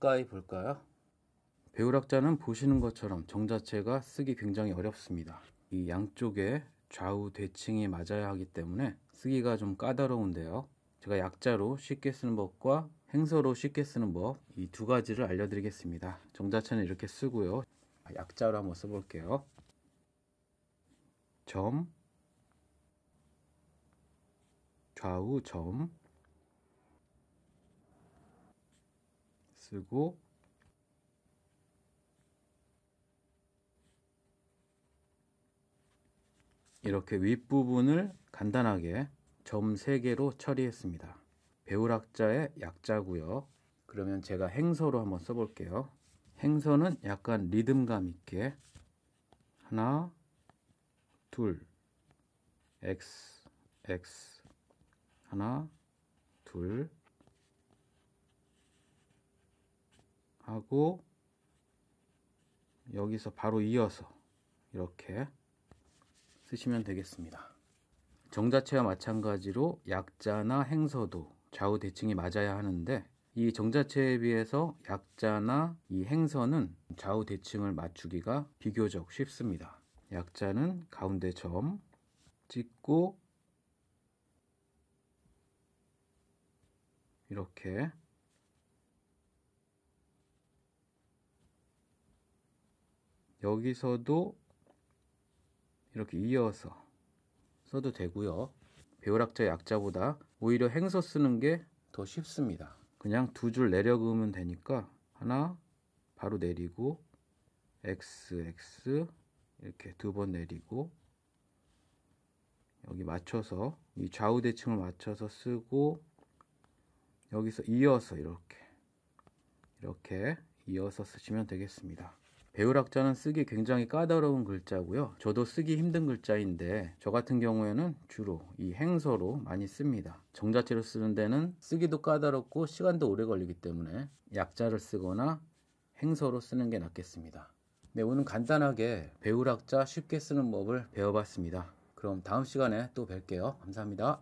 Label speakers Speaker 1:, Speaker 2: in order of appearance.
Speaker 1: 가까이 볼까요? 배우락자는 보시는 것처럼 정 자체가 쓰기 굉장히 어렵습니다. 이 양쪽에 좌우 대칭이 맞아야 하기 때문에 쓰기가 좀 까다로운데요. 제가 약자로 쉽게 쓰는 법과 행서로 쉽게 쓰는 법 이 두 가지를 알려드리겠습니다. 정자체는 이렇게 쓰고요. 약자로 한번 써볼게요. 점 좌우 점 쓰고 이렇게 윗부분을 간단하게 점 3개로 처리했습니다. 배우락자의 약자고요. 그러면 제가 행서로 한번 써볼게요. 행서는 약간 리듬감 있게 하나, 둘, x, x 하나, 둘, 하고 여기서 바로 이어서 이렇게 쓰시면 되겠습니다. 정자체와 마찬가지로 약자나 행서도 좌우 대칭이 맞아야 하는데 이 정자체에 비해서 약자나 이 행선은 좌우 대칭을 맞추기가 비교적 쉽습니다. 약자는 가운데 점 찍고 이렇게 여기서도 이렇게 이어서 써도 되고요. 배열학자 약자보다 오히려 행서 쓰는 게 더 쉽습니다. 그냥 두 줄 내려 그으면 되니까 하나 바로 내리고 x x 이렇게 두 번 내리고 여기 맞춰서 이 좌우 대칭을 맞춰서 쓰고 여기서 이어서 이렇게 이렇게 이어서 쓰시면 되겠습니다. 배우학자는 쓰기 굉장히 까다로운 글자고요. 저도 쓰기 힘든 글자인데 저 같은 경우에는 주로 이 행서로 많이 씁니다. 정자체로 쓰는 데는 쓰기도 까다롭고 시간도 오래 걸리기 때문에 약자를 쓰거나 행서로 쓰는 게 낫겠습니다. 네, 오늘 간단하게 배우학자 쉽게 쓰는 법을 배워봤습니다. 그럼 다음 시간에 또 뵐게요. 감사합니다.